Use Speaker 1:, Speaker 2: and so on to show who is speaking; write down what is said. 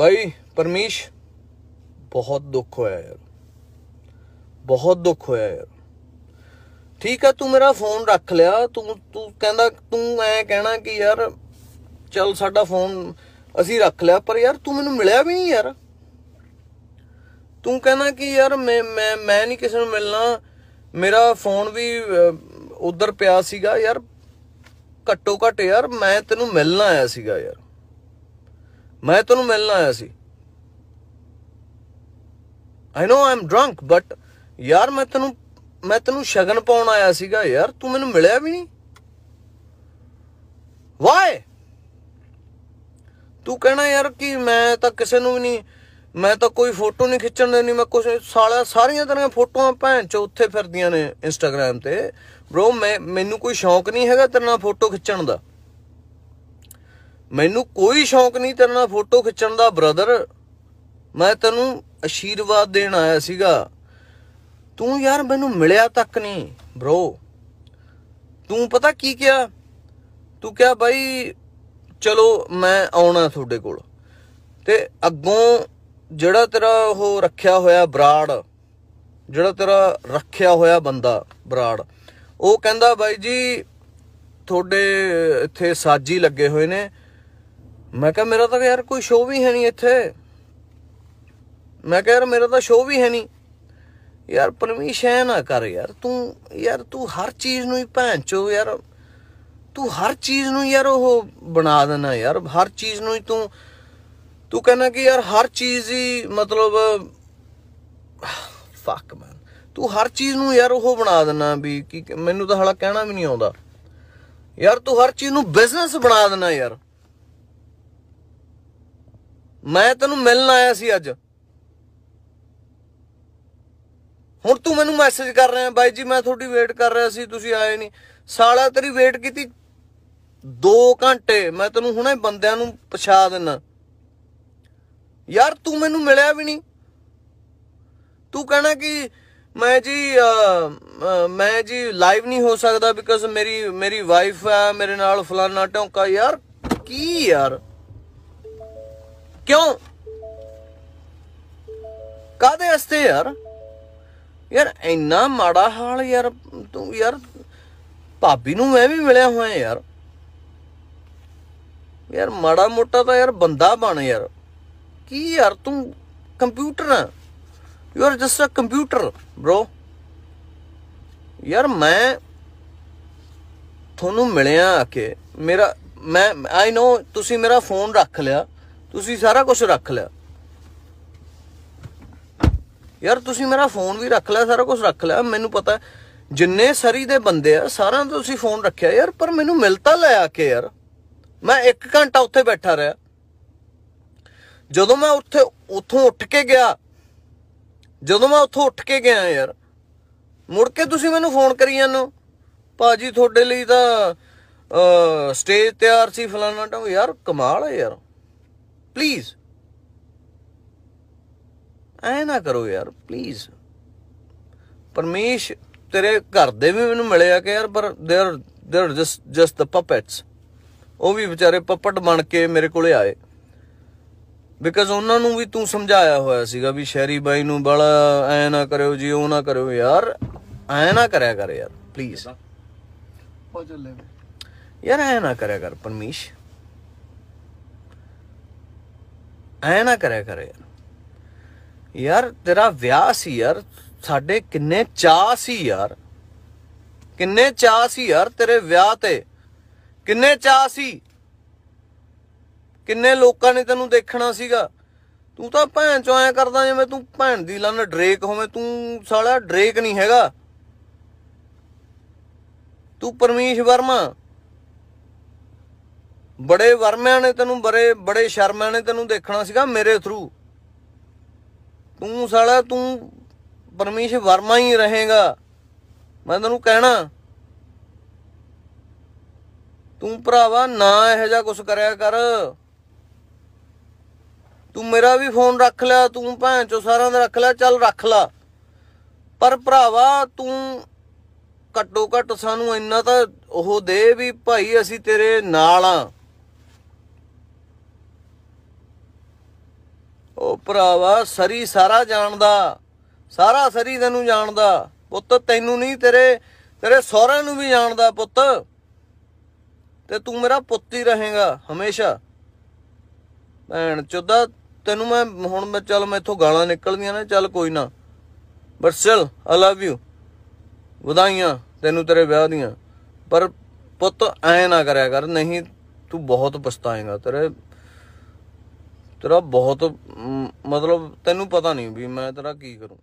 Speaker 1: ਬਾਈ ਪਰਮੇਸ਼ ਬਹੁਤ ਦੁੱਖ ਹੋਇਆ ਯਾਰ ਬਹੁਤ ਦੁੱਖ ਹੋਇਆ ਯਾਰ ਠੀਕ ਆ ਤੂੰ ਮੇਰਾ ਫੋਨ ਰੱਖ ਲਿਆ ਤੂੰ ਤੂੰ ਕਹਿੰਦਾ ਤੂੰ ਐ ਕਹਿਣਾ ਕਿ ਯਾਰ ਚੱਲ ਸਾਡਾ ਫੋਨ ਅਸੀਂ ਰੱਖ ਲਿਆ ਪਰ ਯਾਰ ਤੂੰ ਮੈਨੂੰ ਮਿਲਿਆ ਵੀ ਨਹੀਂ ਯਾਰ ਤੂੰ ਕਹਿੰਦਾ ਕਿ ਯਾਰ ਮੈਂ ਮੈਂ ਮੈਂ ਨਹੀਂ ਕਿਸੇ ਨੂੰ ਮਿਲਣਾ ਮੇਰਾ ਫੋਨ ਵੀ ਉਧਰ ਪਿਆ ਸੀਗਾ ਯਾਰ ਘੱਟੋ ਘੱਟ ਯਾਰ ਮੈਂ ਤੈਨੂੰ ਮਿਲਣ ਆਇਆ ਸੀਗਾ ਯਾਰ ਮੈਂ ਤੁਹਾਨੂੰ ਮਿਲਣ ਆਇਆ ਸੀ ਆਈ نو ਆਮ ਡਰੰਕ ਬਟ ਯਾਰ ਮੈਂ ਤੈਨੂੰ ਮੈਂ ਤੈਨੂੰ ਸ਼ਗਨ ਪਾਉਣ ਆਇਆ ਸੀਗਾ ਯਾਰ ਤੂੰ ਮੈਨੂੰ ਮਿਲਿਆ ਵੀ ਨਹੀਂ ਵਾਏ ਤੂੰ ਕਹਿਣਾ ਯਾਰ ਕਿ ਮੈਂ ਤਾਂ ਕਿਸੇ ਨੂੰ ਵੀ ਨਹੀਂ ਮੈਂ ਤਾਂ ਕੋਈ ਫੋਟੋ ਨਹੀਂ ਖਿੱਚਣ ਦੇਣੀ ਮੈਂ ਕੋਈ ਸਾਲਾ ਸਾਰੀਆਂ ਤਰ੍ਹਾਂ ਦੀਆਂ ਫੋਟੋਆਂ ਭੈਣ ਚ ਉੱਥੇ ਫਿਰਦੀਆਂ ਨੇ ਇੰਸਟਾਗ੍ਰam ਤੇ ਬ్రో ਮੈਂ ਮੈਨੂੰ ਕੋਈ ਸ਼ੌਂਕ ਨਹੀਂ ਹੈਗਾ ਤੇਰੇ ਨਾਲ ਫੋਟੋ ਖਿੱਚਣ ਦਾ ਮੈਨੂੰ ਕੋਈ ਸ਼ੌਂਕ ਨਹੀਂ ਤੇਰੇ ਨਾਲ ਫੋਟੋ ਖਿੱਚਣ ਦਾ ਬ੍ਰਦਰ ਮੈਂ ਤੈਨੂੰ ਅਸ਼ੀਰਵਾਦ ਦੇਣ ਆਇਆ ਸੀਗਾ ਤੂੰ ਯਾਰ ਮੈਨੂੰ ਮਿਲਿਆ ਤੱਕ ਨਹੀਂ ਬ్రో ਤੂੰ ਪਤਾ ਕੀ ਕਿਹਾ ਤੂੰ ਕਿਹਾ ਬਾਈ ਚਲੋ ਮੈਂ ਆਉਣਾ ਤੁਹਾਡੇ ਕੋਲ ਤੇ ਅੱਗੋਂ ਜਿਹੜਾ ਤੇਰਾ ਉਹ ਰੱਖਿਆ ਹੋਇਆ ਬਰਾੜ ਜਿਹੜਾ ਤੇਰਾ ਰੱਖਿਆ ਹੋਇਆ ਬੰਦਾ ਬਰਾੜ ਉਹ ਕਹਿੰਦਾ ਬਾਈ ਜੀ ਤੁਹਾਡੇ ਇੱਥੇ ਸਾਜੀ ਲੱਗੇ ਹੋਏ ਨੇ ਮੈਂ ਕਿਹਾ ਮੇਰਾ ਤਾਂ ਯਾਰ ਕੋਈ ਸ਼ੋਅ ਵੀ ਹੈ ਨਹੀਂ ਇੱਥੇ ਮੈਂ ਕਿਹਾ ਯਾਰ ਮੇਰਾ ਤਾਂ ਸ਼ੋਅ ਵੀ ਹੈ ਨਹੀਂ ਯਾਰ ਪਰਮਿਸ਼ ਹੈ ਨਾ ਕਰ ਯਾਰ ਤੂੰ ਯਾਰ ਤੂੰ ਹਰ ਚੀਜ਼ ਨੂੰ ਹੀ ਭੈਂਚੋ ਯਾਰ ਤੂੰ ਹਰ ਚੀਜ਼ ਨੂੰ ਯਾਰ ਉਹ ਬਣਾ ਦੇਣਾ ਯਾਰ ਹਰ ਚੀਜ਼ ਨੂੰ ਹੀ ਤੂੰ ਤੂੰ ਕਹਿੰਦਾ ਕਿ ਯਾਰ ਹਰ ਚੀਜ਼ ਹੀ ਮਤਲਬ ਫੱਕ ਮੈਨ ਤੂੰ ਹਰ ਚੀਜ਼ ਨੂੰ ਯਾਰ ਉਹ ਬਣਾ ਦੇਣਾ ਵੀ ਕਿ ਮੈਨੂੰ ਤਾਂ ਹਾਲਾ ਕਹਿਣਾ ਵੀ ਨਹੀਂ ਆਉਂਦਾ ਯਾਰ ਤੂੰ ਹਰ ਚੀਜ਼ ਨੂੰ ਬਿਜ਼ਨਸ ਬਣਾ ਦੇਣਾ ਯਾਰ ਮੈਂ ਤੈਨੂੰ ਮਿਲਣ ਆਇਆ ਸੀ ਅੱਜ ਹੁਣ ਤੂੰ ਮੈਨੂੰ ਮੈਸੇਜ ਕਰ ਰਿਹਾ ਬਾਈ ਜੀ ਮੈਂ ਤੁਹਾਡੀ ਵੇਟ ਕਰ ਰਿਹਾ ਸੀ ਤੁਸੀਂ ਆਏ ਨਹੀਂ ਸਾਲਾ ਤੇਰੀ ਵੇਟ ਕੀਤੀ 2 ਘੰਟੇ ਮੈਂ ਤੈਨੂੰ ਹੁਣੇ ਬੰਦਿਆਂ ਨੂੰ ਪਛਾ ਦੇਣਾ ਯਾਰ ਤੂੰ ਮੈਨੂੰ ਮਿਲਿਆ ਵੀ ਨਹੀਂ ਤੂੰ ਕਹਿਣਾ ਕਿ ਮੈਂ ਜੀ ਮੈਂ ਜੀ ਲਾਈਵ ਨਹੀਂ ਹੋ ਸਕਦਾ ਬਿਕਾਜ਼ ਮੇਰੀ ਮੇਰੀ ਵਾਈਫ ਹੈ ਮੇਰੇ ਨਾਲ ਫਲਾਨਾ ਟੌਂਕਾ ਯਾਰ ਕੀ ਯਾਰ ਕਿਉਂ ਕਾਦੇ ਵਾਸਤੇ ਯਾਰ ਯਾਰ ਇੰਨਾ ਮਾੜਾ ਹਾਲ ਯਾਰ ਤੂੰ ਯਾਰ ਭਾਬੀ ਨੂੰ ਮੈਂ ਵੀ ਮਿਲਿਆ ਹੋਇਆ ਯਾਰ ਯਾਰ ਮਾੜਾ ਮੋਟਾ ਤਾਂ ਯਾਰ ਬੰਦਾ ਬਣ ਯਾਰ ਕੀ ਯਾਰ ਤੂੰ ਕੰਪਿਊਟਰ ਆ you are just a computer bro ਯਾਰ ਮੈਂ ਤੁਹਾਨੂੰ ਮਿਲਿਆ ਆ ਕੇ ਮੇਰਾ ਮੈਂ ਆਈ نو ਤੁਸੀਂ ਮੇਰਾ ਫੋਨ ਰੱਖ ਲਿਆ ਤੁਸੀਂ ਸਾਰਾ ਕੁਝ ਰੱਖ ਲਿਆ ਯਾਰ ਤੁਸੀਂ ਮੇਰਾ ਫੋਨ ਵੀ ਰੱਖ ਲਿਆ ਸਾਰਾ ਕੁਝ ਰੱਖ ਲਿਆ ਮੈਨੂੰ ਪਤਾ ਜਿੰਨੇ ਸਰੀ ਦੇ ਬੰਦੇ ਆ ਸਾਰਿਆਂ ਤੋਂ ਤੁਸੀਂ ਫੋਨ ਰੱਖਿਆ ਯਾਰ ਪਰ ਮੈਨੂੰ ਮਿਲਤਾ ਲਿਆ ਕੇ ਯਾਰ ਮੈਂ 1 ਘੰਟਾ ਉੱਥੇ ਬੈਠਾ ਰਿਹਾ ਜਦੋਂ ਮੈਂ ਉੱਥੇ ਉੱਥੋਂ ਉੱਠ ਕੇ ਗਿਆ ਜਦੋਂ ਮੈਂ ਉੱਥੋਂ ਉੱਠ ਕੇ ਗਿਆ ਯਾਰ ਮੁੜ ਕੇ ਤੁਸੀਂ ਮੈਨੂੰ ਫੋਨ ਕਰੀ ਜਾਂਦੇ ਭਾਜੀ ਤੁਹਾਡੇ ਲਈ ਤਾਂ ਸਟੇਜ ਤਿਆਰ ਸੀ ਫਲਾਣਾ ਟਾਂ ਯਾਰ ਕਮਾਲ ਹੈ ਯਾਰ ਪਲੀਜ਼ ਐ ਨਾ ਕਰੋ ਯਾਰ ਪਲੀਜ਼ ਪਰਮੇਸ਼ ਤੇਰੇ ਘਰ ਦੇ ਵੀ ਮੈਨੂੰ ਮਿਲਿਆ ਕਿ ਯਾਰ ਪਰ ਦੇਰ ਦੇਰ ਜਸਟ ਜਸਟ ਦ ਪਪੈਟਸ ਉਹ ਵੀ ਵਿਚਾਰੇ ਪਪਟ ਬਣ ਕੇ ਮੇਰੇ ਕੋਲੇ ਆਏ ਬਿਕਾਜ਼ ਉਹਨਾਂ ਨੂੰ ਵੀ ਤੂੰ ਸਮਝਾਇਆ ਹੋਇਆ ਸੀਗਾ ਵੀ ਸ਼ੈਰੀ ਬਾਈ ਨੂੰ ਬੜਾ ਐ ਨਾ ਕਰਿਓ ਜੀ ਉਹ ਨਾ ਕਰਿਓ ਯਾਰ ਐ ਨਾ ਕਰਿਆ ਕਰ ਯਾਰ ਪਲੀਜ਼ ਹੋ ਚੱਲੇ ਯਾਰ ਐ ਨਾ ਕਰਿਆ ਕਰ ਪਰਮੇਸ਼ ਐ ਨਾ ਕਰਿਆ ਕਰ ਯਾਰ ਯਾਰ ਤੇਰਾ ਵਿਆਹ ਸੀ ਯਾਰ ਸਾਡੇ ਕਿੰਨੇ ਚਾਹ ਸੀ ਯਾਰ ਕਿੰਨੇ ਚਾਹ ਸੀ ਯਾਰ ਤੇਰੇ ਵਿਆਹ ਤੇ ਕਿੰਨੇ ਚਾਹ ਸੀ ਕਿੰਨੇ ਲੋਕਾਂ ਨੇ ਤੈਨੂੰ ਦੇਖਣਾ ਸੀਗਾ ਤੂੰ ਤਾਂ ਭੈਣ ਚੋਂ ਆਇਆ ਕਰਦਾ ਜਿਵੇਂ ਤੂੰ ਭੈਣ ਦੀ ਲੰਨ ਡਰੇਕ ਹੋਵੇਂ ਤੂੰ ਸਾਲਾ ਡਰੇਕ ਨਹੀਂ ਹੈਗਾ ਤੂੰ ਪਰਮੇਸ਼ ਵਰਮਾ ਬੜੇ ਵਰਮਿਆਂ ਨੇ ਤੈਨੂੰ ਬੜੇ ਬੜੇ ਸ਼ਰਮਾਂ ਨੇ ਤੈਨੂੰ ਦੇਖਣਾ ਸੀਗਾ ਮੇਰੇ ਥਰੂ ਤੂੰ ਸਾਲਾ ਤੂੰ ਪਰਮੇਸ਼ ਵਰਮਾ ਹੀ ਰਹੇਗਾ ਮੈਂ ਤੈਨੂੰ ਕਹਿਣਾ ਤੂੰ ਭਰਾਵਾ ਨਾ ਇਹੋ ਜਿਹਾ ਕੁਝ ਕਰਿਆ ਕਰ ਤੂੰ ਮੇਰਾ ਵੀ ਫੋਨ ਰੱਖ ਲਿਆ ਤੂੰ ਭੈਣ ਚੋ ਸਾਰਿਆਂ ਦਾ ਰੱਖ ਲਿਆ ਚੱਲ ਰੱਖ ਲਾ ਪਰ ਭਰਾਵਾ ਤੂੰ ਘੱਟੋ ਘੱਟ ਸਾਨੂੰ ਇੰਨਾ ਤਾਂ ਉਹ ਦੇ ਵੀ ਭਾਈ ਅਸੀਂ ਤੇਰੇ ਨਾਲ ਆ ਉਹ ਭਰਾਵਾ ਸਰੀ ਸਾਰਾ ਜਾਣਦਾ ਸਾਰਾ ਸਰੀ ਤੈਨੂੰ ਜਾਣਦਾ ਪੁੱਤ ਤੈਨੂੰ ਨਹੀਂ ਤੇਰੇ ਤੇਰੇ ਸਹੁਰਿਆਂ ਨੂੰ ਵੀ ਜਾਣਦਾ ਪੁੱਤ ਤੇ ਤੂੰ ਮੇਰਾ ਪੁੱਤ ਹੀ ਰਹੇਗਾ ਹਮੇਸ਼ਾ ਭੈਣ ਚੁੱਦਾ ਤੈਨੂੰ ਮੈਂ ਹੁਣ ਮੈਂ ਚੱਲ ਮੈਥੋਂ ਗਾਲਾਂ ਨਿਕਲਦੀਆਂ ਨੇ ਚੱਲ ਕੋਈ ਨਾ ਬਟ ਸਟਿਲ ਆ ਲਵ ਯੂ ਵਧਾਈਆਂ ਤੈਨੂੰ ਤੇਰੇ ਵਿਆਹ ਦੀਆਂ ਪਰ ਪੁੱਤ ਐ ਨਾ ਕਰਿਆ ਕਰ ਨਹੀਂ ਤੂੰ ਬਹੁਤ ਪਛਤਾਏਗਾ ਤੇਰੇ ਤੇਰਾ ਬਹੁਤ ਮਤਲਬ ਤੈਨੂੰ ਪਤਾ ਨਹੀਂ ਵੀ ਮੈਂ ਤੇਰਾ ਕੀ ਕਰੂੰ